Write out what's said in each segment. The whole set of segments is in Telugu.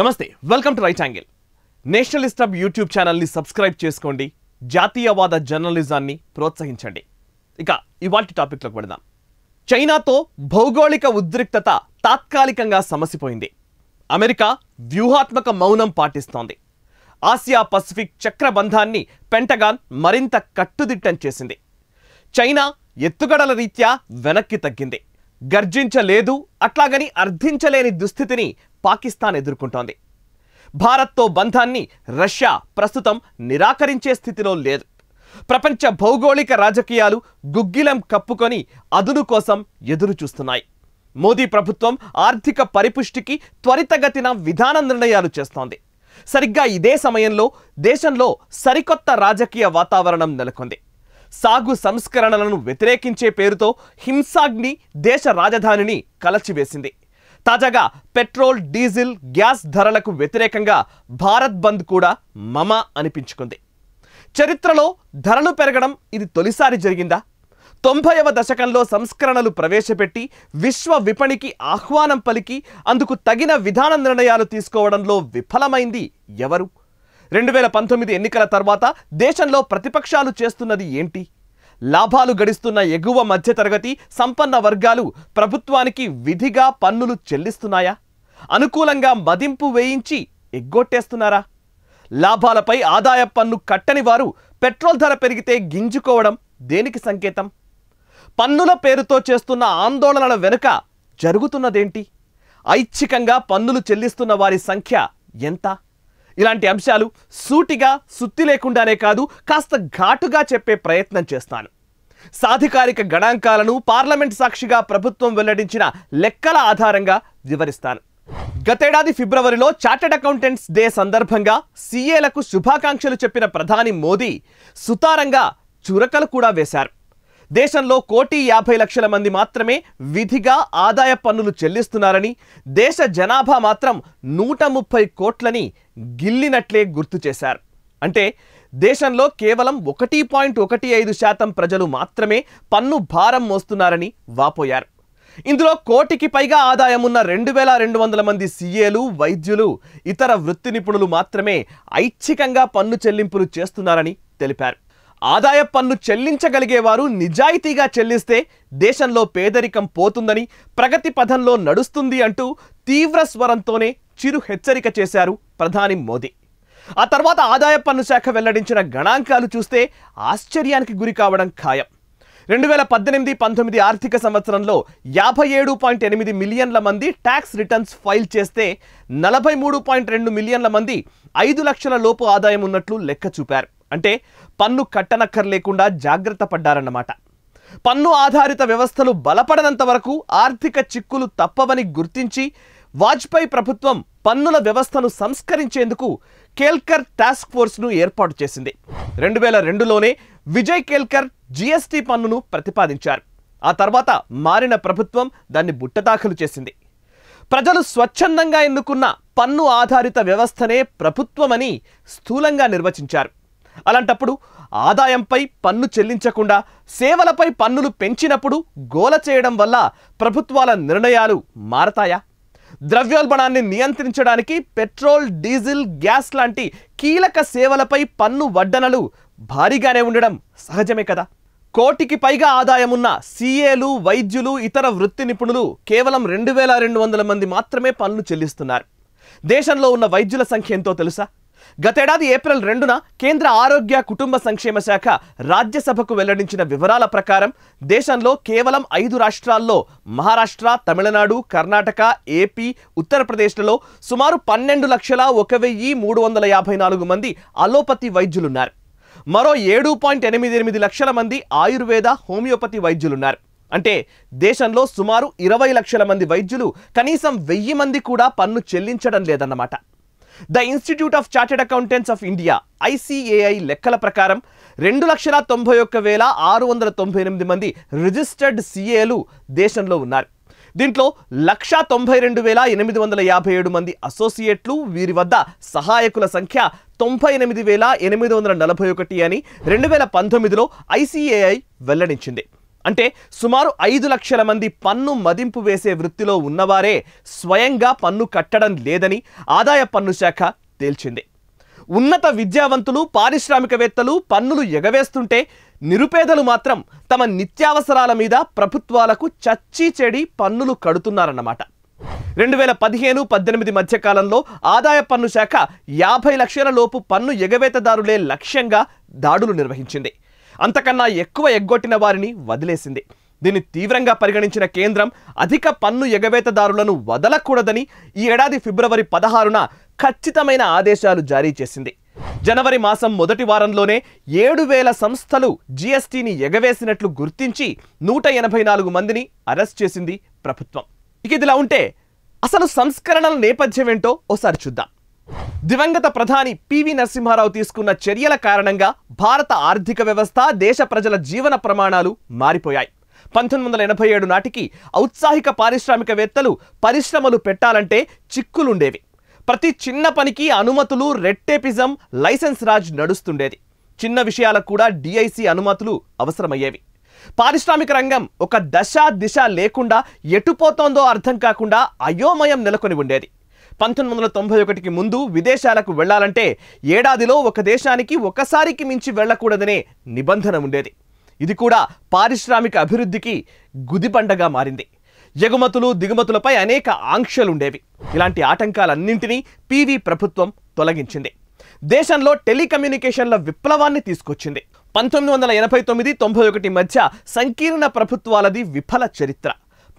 నమస్తే welcome to right angle nationalist hub YouTube ఛానల్ని సబ్స్క్రైబ్ చేసుకోండి జాతీయవాద జర్నలిజాన్ని ప్రోత్సహించండి ఇక ఇవాటి టాపిక్లోకి పెడదాం చైనాతో భౌగోళిక ఉద్రిక్తత తాత్కాలికంగా సమసిపోయింది అమెరికా వ్యూహాత్మక మౌనం పాటిస్తోంది ఆసియా పసిఫిక్ చక్రబంధాన్ని పెంటగాన్ మరింత కట్టుదిట్టం చేసింది చైనా ఎత్తుగడల రీత్యా వెనక్కి తగ్గింది గర్జించలేదు అట్లాగని అర్థించలేని దుస్థితిని పాకిస్తాన్ ఎదుర్కొంటోంది భారత్తో బంధాన్ని రష్యా ప్రస్తుతం నిరాకరించే స్థితిలో లేదు ప్రపంచ భౌగోళిక రాజకీయాలు గుగ్గిలం కప్పుకొని అదును కోసం ఎదురు చూస్తున్నాయి మోదీ ప్రభుత్వం ఆర్థిక పరిపుష్టికి త్వరితగతిన విధాన నిర్ణయాలు చేస్తోంది సరిగ్గా ఇదే సమయంలో దేశంలో సరికొత్త రాజకీయ వాతావరణం నెలకొంది సాగు సంస్కరణలను వ్యతిరేకించే పేరుతో హింసాగ్ని దేశ రాజధానిని కలచివేసింది తాజాగా పెట్రోల్ డీజిల్ గ్యాస్ ధరలకు వ్యతిరేకంగా భారత్ బంద్ కూడా మమ అనిపించుకుంది చరిత్రలో ధరలు పెరగడం ఇది తొలిసారి జరిగిందా తొంభైవ దశకంలో సంస్కరణలు ప్రవేశపెట్టి విశ్వ విపణికి ఆహ్వానం పలికి అందుకు తగిన విధాన నిర్ణయాలు తీసుకోవడంలో విఫలమైంది ఎవరు రెండు వేల పంతొమ్మిది ఎన్నికల తర్వాత దేశంలో ప్రతిపక్షాలు చేస్తున్నది ఏంటి లాభాలు గడిస్తున్న ఎగువ మధ్యతరగతి సంపన్న వర్గాలు ప్రభుత్వానికి విధిగా పన్నులు చెల్లిస్తున్నాయా అనుకూలంగా మదింపు వేయించి ఎగ్గొట్టేస్తున్నారా లాభాలపై ఆదాయ పన్ను కట్టని వారు పెట్రోల్ ధర పెరిగితే గింజుకోవడం దేనికి సంకేతం పన్నుల పేరుతో చేస్తున్న ఆందోళనల వెనుక జరుగుతున్నదేంటి ఐచ్ఛికంగా పన్నులు చెల్లిస్తున్న వారి సంఖ్య ఎంత ఇలాంటి అంశాలు సూటిగా సుత్తి లేకుండానే కాదు కాస్త ఘాటుగా చెప్పే ప్రయత్నం చేస్తాను సాధికారిక గణాంకాలను పార్లమెంట్ సాక్షిగా ప్రభుత్వం వెల్లడించిన లెక్కల ఆధారంగా వివరిస్తాను గతేడాది ఫిబ్రవరిలో చార్టెడ్ అకౌంటెంట్స్ డే సందర్భంగా సీఏలకు శుభాకాంక్షలు చెప్పిన ప్రధాని మోదీ సుతారంగా చురకలు కూడా వేశారు దేశంలో కోటి యాభై లక్షల మంది మాత్రమే విధిగా ఆదాయ పన్నులు చెల్లిస్తున్నారని దేశ జనాభా మాత్రం నూట ముప్పై కోట్లని గిల్లినట్లే గుర్తు చేశారు అంటే దేశంలో కేవలం ఒకటి పాయింట్ ఒకటి ఐదు శాతం ప్రజలు మాత్రమే పన్ను భారం మోస్తున్నారని వాపోయారు ఇందులో కోటికి పైగా ఆదాయం ఉన్న రెండు వేల రెండు వందల మంది సీఏలు వైద్యులు ఇతర వృత్తి నిపుణులు మాత్రమే ఐచ్ఛికంగా పన్ను చెల్లింపులు చేస్తున్నారని తెలిపారు ఆదాయ పన్ను చెల్లించగలిగేవారు నిజాయితీగా చెల్లిస్తే దేశంలో పేదరికం పోతుందని ప్రగతి పథంలో నడుస్తుంది అంటూ తీవ్ర స్వరంతోనే చిరు హెచ్చరిక చేశారు ప్రధాని మోదీ ఆ తర్వాత ఆదాయ పన్ను శాఖ వెల్లడించిన గణాంకాలు చూస్తే ఆశ్చర్యానికి గురి కావడం ఖాయం రెండు వేల పద్దెనిమిది పంతొమ్మిది ఆర్థిక సంవత్సరంలో యాభై ఏడు పాయింట్ ఎనిమిది మిలియన్ల మంది ట్యాక్స్ రిటర్న్స్ ఫైల్ చేస్తే నలభై మూడు పాయింట్ రెండు మిలియన్ల మంది ఐదు లక్షల లోపు ఆదాయం ఉన్నట్లు లెక్క చూపారు అంటే పన్ను కట్టనక్కర్లేకుండా జాగ్రత్త పడ్డారన్నమాట పన్ను ఆధారిత వ్యవస్థలు బలపడనంత వరకు ఆర్థిక చిక్కులు తప్పవని గుర్తించి వాజ్పేయి ప్రభుత్వం పన్నుల వ్యవస్థను సంస్కరించేందుకు కేల్కర్ టాస్క్ ను ఏర్పాటు చేసింది రెండు వేల రెండులోనే విజయ్ కేల్కర్ జిఎస్టి పన్నును ప్రతిపాదించారు ఆ తర్వాత మారిన ప్రభుత్వం దాన్ని బుట్టదాఖలు చేసింది ప్రజలు స్వచ్ఛందంగా ఎన్నుకున్న పన్ను ఆధారిత వ్యవస్థనే ప్రభుత్వమని స్థూలంగా నిర్వచించారు అలాంటప్పుడు ఆదాయంపై పన్ను చెల్లించకుండా సేవలపై పన్నులు పెంచినప్పుడు గోల చేయడం వల్ల ప్రభుత్వాల నిర్ణయాలు మారతాయా ద్రవ్యోల్బణాన్ని నియంత్రించడానికి పెట్రోల్ డీజిల్ గ్యాస్ లాంటి కీలక సేవలపై పన్ను వడ్డనలు భారీగానే ఉండడం సహజమే కదా కోటికి పైగా ఆదాయమున్న సీఏలు వైద్యులు ఇతర వృత్తి నిపుణులు కేవలం రెండు రెండు వందల మంది మాత్రమే పన్ను చెల్లిస్తున్నారు దేశంలో ఉన్న వైద్యుల సంఖ్య ఎంతో తెలుసా గతేడాది ఏప్రిల్ రెండున కేంద్ర ఆరోగ్య కుటుంబ సంక్షేమ శాఖ రాజ్యసభకు వెల్లడించిన వివరాల ప్రకారం దేశంలో కేవలం ఐదు రాష్ట్రాల్లో మహారాష్ట్ర తమిళనాడు కర్ణాటక ఏపీ ఉత్తరప్రదేశ్లలో సుమారు పన్నెండు లక్షల ఒక వెయ్యి మూడు వందల యాభై నాలుగు మంది అలోపతి వైద్యులున్నారు మరో ఏడు పాయింట్ ఎనిమిది ఎనిమిది లక్షల మంది ఆయుర్వేద హోమియోపతి వైద్యులున్నారు అంటే దేశంలో సుమారు ఇరవై లక్షల మంది వైద్యులు కనీసం వెయ్యి మంది కూడా పన్ను చెల్లించడం లేదన్నమాట the institute of chartered accountants of India ICAI లెక్కల ప్రకారం రెండు లక్షల తొంభై ఒక్క వేల ఆరు వందల తొంభై ఎనిమిది మంది రిజిస్టర్డ్ సిఏలు దేశంలో ఉన్నారు దీంట్లో లక్షా తొంభై రెండు వేల ఎనిమిది వందల యాభై ఏడు మంది అసోసియేట్లు వీరి వద్ద సహాయకుల సంఖ్య తొంభై ఎనిమిది వేల ఎనిమిది వందల నలభై ఒకటి అని రెండు వేల పంతొమ్మిదిలో ఐసీఏఐ వెల్లడించింది అంటే సుమారు ఐదు లక్షల మంది పన్ను మదింపు వేసే వృత్తిలో ఉన్నవారే స్వయంగా పన్ను కట్టడం లేదని ఆదాయ పన్ను శాఖ తేల్చింది ఉన్నత విద్యావంతులు పారిశ్రామికవేత్తలు పన్నులు ఎగవేస్తుంటే నిరుపేదలు మాత్రం తమ నిత్యావసరాల మీద ప్రభుత్వాలకు చచ్చి చెడి పన్నులు కడుతున్నారన్నమాట రెండు వేల పదిహేను పద్దెనిమిది మధ్యకాలంలో ఆదాయ పన్ను శాఖ యాభై లక్షల లోపు పన్ను ఎగవేతదారులే లక్ష్యంగా దాడులు నిర్వహించింది అంతకన్నా ఎక్కువ ఎగ్గొట్టిన వారిని వదిలేసింది దీన్ని తీవ్రంగా పరిగణించిన కేంద్రం అధిక పన్ను ఎగవేతదారులను వదలకూడదని ఈ ఏడాది ఫిబ్రవరి పదహారున ఖచ్చితమైన ఆదేశాలు జారీ చేసింది జనవరి మాసం మొదటి వారంలోనే ఏడు వేల సంస్థలు జీఎస్టీని ఎగవేసినట్లు గుర్తించి నూట ఎనభై నాలుగు మందిని అరెస్ట్ చేసింది ప్రభుత్వం ఇక ఇదిలా ఉంటే అసలు సంస్కరణల నేపథ్యం ఏంటో ఓసారి చూద్దాం దివంగత ప్రధాని పివి నరసింహారావు తీసుకున్న చర్యల కారణంగా భారత ఆర్థిక వ్యవస్థ దేశ ప్రజల జీవన ప్రమాణాలు మారిపోయాయి పంతొమ్మిది వందల ఎనభై ఏడు నాటికి ఔత్సాహిక పారిశ్రామికవేత్తలు పరిశ్రమలు పెట్టాలంటే చిక్కులుండేవి ప్రతి చిన్న పనికి అనుమతులు రెట్టేపిజం లైసెన్స్ రాజ్ నడుస్తుండేది చిన్న విషయాలకు కూడా డిఐసి అనుమతులు అవసరమయ్యేవి పారిశ్రామిక రంగం ఒక దశ దిశ లేకుండా ఎటుపోతోందో అర్థం కాకుండా అయోమయం నెలకొని ఉండేది పంతొమ్మిది వందల తొంభై ఒకటికి ముందు విదేశాలకు వెళ్లాలంటే ఏడాదిలో ఒక దేశానికి ఒకసారికి మించి వెళ్లకూడదనే నిబంధన ఉండేది ఇది కూడా పారిశ్రామిక అభివృద్ధికి గుదిపండగా మారింది ఎగుమతులు దిగుమతులపై అనేక ఆంక్షలుండేవి ఇలాంటి ఆటంకాలన్నింటినీ పీవీ ప్రభుత్వం తొలగించింది దేశంలో టెలికమ్యూనికేషన్ల విప్లవాన్ని తీసుకొచ్చింది పంతొమ్మిది వందల ఎనభై తొమ్మిది తొంభై ఒకటి మధ్య సంకీర్ణ ప్రభుత్వాలది విఫల చరిత్ర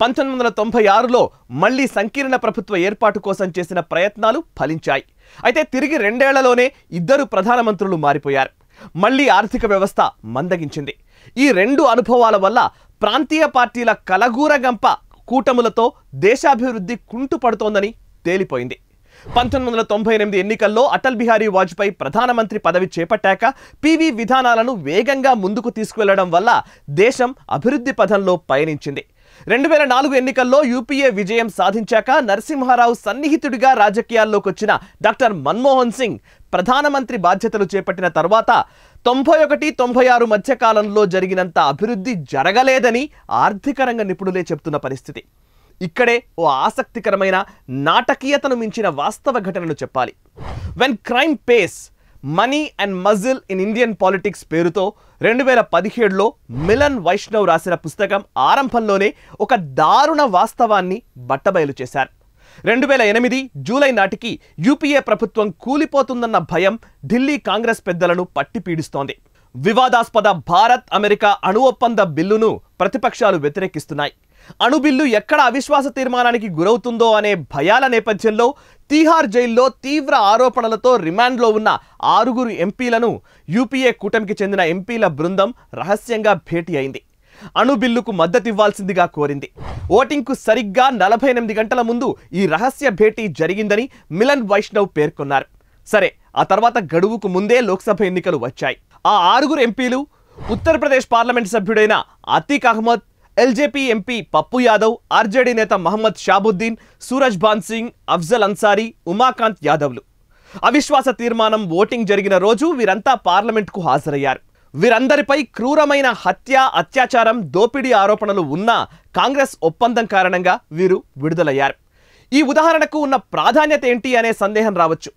పంతొమ్మిది వందల తొంభై ఆరులో మళ్లీ సంకీర్ణ ప్రభుత్వ ఏర్పాటు కోసం చేసిన ప్రయత్నాలు ఫలించాయి అయితే తిరిగి రెండేళ్లలోనే ఇద్దరు ప్రధానమంత్రులు మారిపోయారు మళ్లీ ఆర్థిక వ్యవస్థ మందగించింది ఈ రెండు అనుభవాల వల్ల ప్రాంతీయ పార్టీల కలగూరగంప కూటములతో దేశాభివృద్ధి కుంటుపడుతోందని తేలిపోయింది పంతొమ్మిది వందల తొంభై ఎనిమిది ఎన్నికల్లో అటల్ బిహారీ వాజ్పేయి ప్రధానమంత్రి పదవి చేపట్టాక పీవీ విధానాలను వేగంగా ముందుకు తీసుకువెళ్లడం వల్ల దేశం అభివృద్ధి పథంలో పయనించింది రెండు వేల నాలుగు ఎన్నికల్లో యూపీఏ విజయం సాధించాక నరసింహారావు సన్నిహితుడిగా రాజకీయాల్లోకి వచ్చిన డాక్టర్ మన్మోహన్ సింగ్ ప్రధానమంత్రి బాధ్యతలు చేపట్టిన తర్వాత తొంభై ఒకటి తొంభై ఆరు మధ్యకాలంలో జరిగినంత అభివృద్ధి జరగలేదని ఆర్థిక రంగ నిపుణులే చెప్తున్న పరిస్థితి ఇక్కడే ఓ ఆసక్తికరమైన నాటకీయతను మించిన వాస్తవ ఘటనలు చెప్పాలి when crime pays money and muscle in Indian politics పేరుతో రెండు వేల పదిహేడులో మిలన్ వైష్ణవ్ రాసిన పుస్తకం ఆరంభంలోనే ఒక దారుణ వాస్తవాన్ని బట్టబయలు చేశారు రెండు వేల ఎనిమిది జూలై నాటికి యూపీఏ ప్రభుత్వం కూలిపోతుందన్న భయం ఢిల్లీ కాంగ్రెస్ పెద్దలను పట్టి పీడిస్తోంది వివాదాస్పద భారత్ అమెరికా అణు ఒప్పంద బిల్లును ప్రతిపక్షాలు వ్యతిరేకిస్తున్నాయి అణుబిల్లు ఎక్కడ అవిశ్వాస తీర్మానానికి గురవుతుందో అనే భయాల నేపథ్యంలో తీహార్ జైల్లో తీవ్ర ఆరోపణలతో రిమాండ్లో ఉన్న ఆరుగురు ఎంపీలను యూపీఏ కూటమికి చెందిన ఎంపీల బృందం రహస్యంగా భేటీ అయింది అణుబిల్లుకు మద్దతివ్వాల్సిందిగా కోరింది ఓటింగ్కు సరిగ్గా నలభై ఎనిమిది గంటల ముందు ఈ రహస్య భేటీ జరిగిందని మిలన్ వైష్ణవ్ పేర్కొన్నారు సరే ఆ తర్వాత గడువుకు ముందే లోక్సభ ఎన్నికలు వచ్చాయి ఆ ఆరుగురు ఎంపీలు ఉత్తరప్రదేశ్ పార్లమెంట్ సభ్యుడైన Atiq Ahmed LJP MP Pappu Yadav RJD నేత మహమ్మద్ షాబుద్దీన్ సూరజ్ భాన్ సింగ్ అఫ్జల్ అన్సారీ ఉమాకాంత్ యాదవ్లు అవిశ్వాస తీర్మానం ఓటింగ్ జరిగిన రోజు వీరంతా పార్లమెంట్కు హాజరయ్యారు వీరందరిపై క్రూరమైన హత్య అత్యాచారం దోపిడీ ఆరోపణలు ఉన్నా కాంగ్రెస్ ఒప్పందం కారణంగా వీరు విడుదలయ్యారు ఈ ఉదాహరణకు ఉన్న ప్రాధాన్యత ఏంటి అనే సందేహం రావచ్చు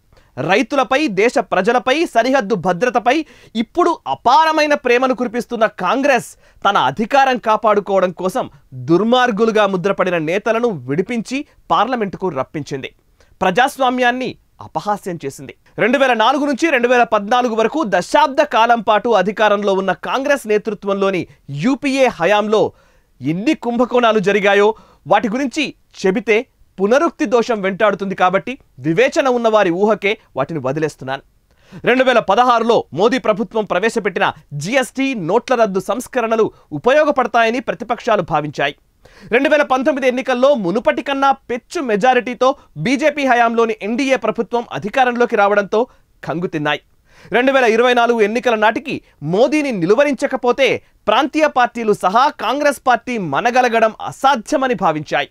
రైతులపై దేశ ప్రజలపై సరిహద్దు భద్రతపై ఇప్పుడు అపారమైన ప్రేమను కురిపిస్తున్న కాంగ్రెస్ తన అధికారం కాపాడుకోవడం కోసం దుర్మార్గులుగా ముద్రపడిన నేతలను విడిపించి పార్లమెంటుకు రప్పించింది ప్రజాస్వామ్యాన్ని అపహాస్యం చేసింది రెండు వేల నాలుగు నుంచి రెండు వేల పద్నాలుగు వరకు దశాబ్ద కాలం పాటు అధికారంలో ఉన్న కాంగ్రెస్ నేతృత్వంలోని యూపీఏ హయాంలో ఎన్ని కుంభకోణాలు జరిగాయో వాటి గురించి చెబితే పునరుక్తి దోషం వెంటాడుతుంది కాబట్టి వివేచన ఉన్నవారి ఊహకే వాటిని వదిలేస్తున్నాను రెండు వేల పదహారులో మోదీ ప్రభుత్వం ప్రవేశపెట్టిన జీఎస్టీ నోట్ల రద్దు సంస్కరణలు ఉపయోగపడతాయని ప్రతిపక్షాలు భావించాయి రెండు వేల పంతొమ్మిది ఎన్నికల్లో మునుపటి కన్నా పెచ్చు మెజారిటీతో బీజేపీ హయాంలోని ఎన్డీఏ ప్రభుత్వం అధికారంలోకి రావడంతో కంగుతిన్నాయి రెండు వేల ఇరవై నాలుగు ఎన్నికల నాటికి మోదీని నిలువరించకపోతే ప్రాంతీయ పార్టీలు సహా కాంగ్రెస్ పార్టీ మనగలగడం అసాధ్యమని భావించాయి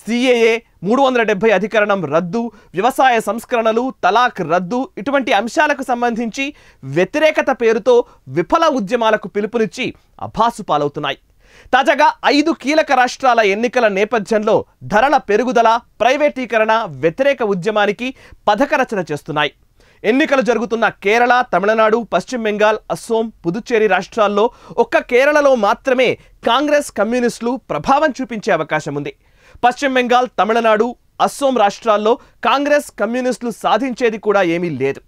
సిఏఏ మూడు వందల డెబ్బై అధికరణం రద్దు వ్యవసాయ సంస్కరణలు తలాక్ రద్దు ఇటువంటి అంశాలకు సంబంధించి వ్యతిరేకత పేరుతో విఫల ఉద్యమాలకు పిలుపునిచ్చి అభాసు పాలవుతున్నాయి తాజాగా ఐదు కీలక రాష్ట్రాల ఎన్నికల నేపథ్యంలో ధరల పెరుగుదల ప్రైవేటీకరణ వ్యతిరేక ఉద్యమానికి పథక రచన చేస్తున్నాయి ఎన్నికలు జరుగుతున్న కేరళ తమిళనాడు పశ్చిమ బెంగాల్ అస్సోం పుదుచ్చేరి రాష్ట్రాల్లో ఒక్క కేరళలో మాత్రమే కాంగ్రెస్ కమ్యూనిస్టులు ప్రభావం చూపించే అవకాశం ఉంది పశ్చిమ బెంగాల్ తమిళనాడు అస్సోం రాష్ట్రాల్లో కాంగ్రెస్ కమ్యూనిస్టులు సాధించేది కూడా ఏమీ లేదు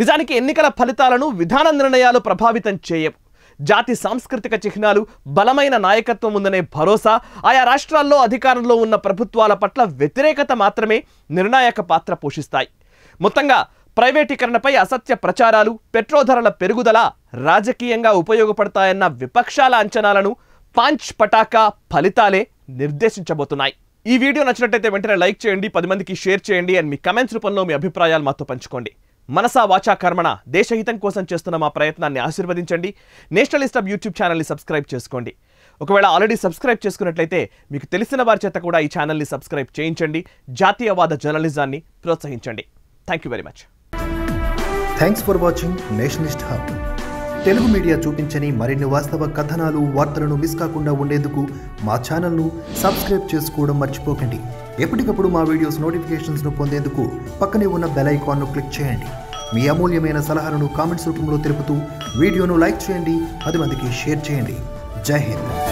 నిజానికి ఎన్నికల ఫలితాలను విధాన నిర్ణయాలు ప్రభావితం చేయవు జాతి సాంస్కృతిక చిహ్నాలు బలమైన నాయకత్వం ఉందనే భరోసా ఆయా రాష్ట్రాల్లో అధికారంలో ఉన్న ప్రభుత్వాల పట్ల వ్యతిరేకత మాత్రమే నిర్ణాయక పాత్ర పోషిస్తాయి మొత్తంగా ప్రైవేటీకరణపై అసత్య ప్రచారాలు పెట్రో ధరల పెరుగుదల రాజకీయంగా ఉపయోగపడతాయన్న విపక్షాల అంచనాలను పాంచ్ పటాకా ఫలితాలే నిర్దేశించబోతున్నాయి ఈ వీడియో నచ్చినట్టయితే వెంటనే లైక్ చేయండి పది మందికి షేర్ చేయండి అండ్ మీ కమెంట్స్ రూపంలో మీ అభిప్రాయాలు మాతో పంచుకోండి మనసా వాచా కర్మణ దేశహితం కోసం చేస్తున్న మా ప్రయత్నాన్ని ఆశీర్వదించండి నేషనల్ ఇస్టబ్ యూట్యూబ్ ఛానల్ని సబ్స్క్రైబ్ చేసుకోండి ఒకవేళ ఆల్రెడీ సబ్స్క్రైబ్ చేసుకున్నట్లయితే మీకు తెలిసిన వారి చేత కూడా ఈ ఛానల్ని సబ్స్క్రైబ్ చేయించండి జాతీయవాద జర్నలిజాన్ని ప్రోత్సహించండి thank you very much thanks for watching nationalist hub Telugu media చూపించని మరిన్ని వాస్తవ కథనాలు వార్తలను మిస్ కాకుండా ఉండేందుకు మా ఛానల్ను సబ్స్క్రైబ్ చేసుకోవడం మర్చిపోకండి ఎప్పటికప్పుడు మా వీడియోస్ నోటిఫికేషన్స్ను పొందేందుకు పక్కనే ఉన్న బెల్ ఐకాన్ను క్లిక్ చేయండి మీ అమూల్యమైన సలహాలను కామెంట్స్ రూపంలో తెలుపుతూ వీడియోను లైక్ చేయండి పది మందికి షేర్ చేయండి జై హింద్